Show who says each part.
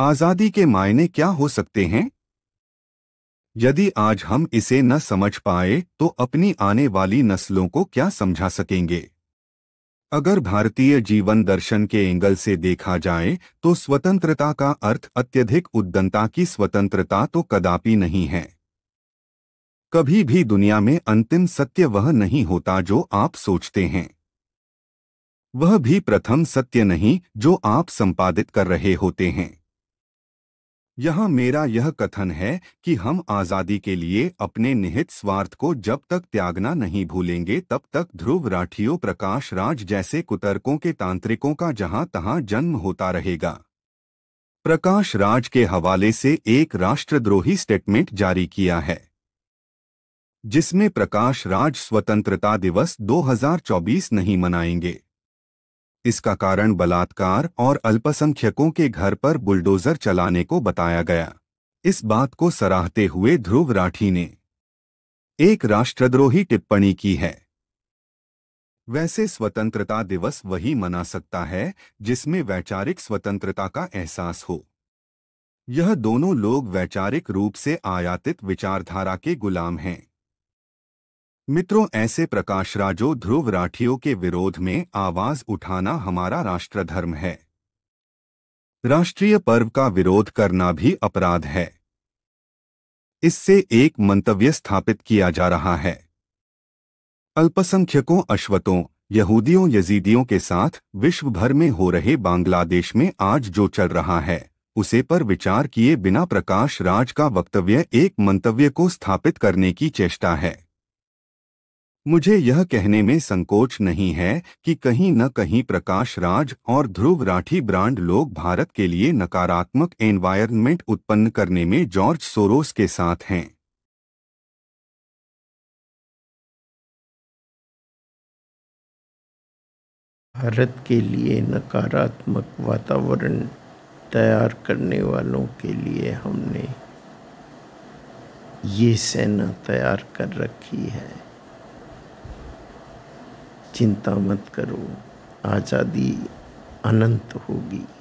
Speaker 1: आज़ादी के मायने क्या हो सकते हैं यदि आज हम इसे न समझ पाए तो अपनी आने वाली नस्लों को क्या समझा सकेंगे अगर भारतीय जीवन दर्शन के एंगल से देखा जाए तो स्वतंत्रता का अर्थ अत्यधिक उद्दंता की स्वतंत्रता तो कदापि नहीं है कभी भी दुनिया में अंतिम सत्य वह नहीं होता जो आप सोचते हैं वह भी प्रथम सत्य नहीं जो आप संपादित कर रहे होते हैं यहाँ मेरा यह कथन है कि हम आज़ादी के लिए अपने निहित स्वार्थ को जब तक त्यागना नहीं भूलेंगे तब तक ध्रुव राठियों प्रकाश राज जैसे कुतर्कों के तांत्रिकों का जहां तहां जन्म होता रहेगा प्रकाश राज के हवाले से एक राष्ट्रद्रोही स्टेटमेंट जारी किया है जिसमें प्रकाश राज स्वतंत्रता दिवस 2024 नहीं मनाएंगे इसका कारण बलात्कार और अल्पसंख्यकों के घर पर बुलडोजर चलाने को बताया गया इस बात को सराहते हुए ध्रुव राठी ने एक राष्ट्रद्रोही टिप्पणी की है वैसे स्वतंत्रता दिवस वही मना सकता है जिसमें वैचारिक स्वतंत्रता का एहसास हो यह दोनों लोग वैचारिक रूप से आयातित विचारधारा के गुलाम हैं मित्रों ऐसे प्रकाश राजो ध्रुव राठियों के विरोध में आवाज उठाना हमारा राष्ट्रधर्म है राष्ट्रीय पर्व का विरोध करना भी अपराध है इससे एक मंतव्य स्थापित किया जा रहा है अल्पसंख्यकों अश्वतों यहूदियों यजीदियों के साथ विश्व भर में हो रहे बांग्लादेश में आज जो चल रहा है उसे पर विचार किए बिना प्रकाश राज का वक्तव्य एक मंतव्य को स्थापित करने की चेष्टा है मुझे यह कहने में संकोच नहीं है कि कहीं न कहीं प्रकाश राज और ध्रुव राठी ब्रांड लोग भारत के लिए नकारात्मक एनवायरनमेंट उत्पन्न करने में जॉर्ज सोरोस के साथ हैं
Speaker 2: भारत के लिए नकारात्मक वातावरण तैयार करने वालों के लिए हमने ये सेना तैयार कर रखी है चिंता मत करो आज़ादी अनंत होगी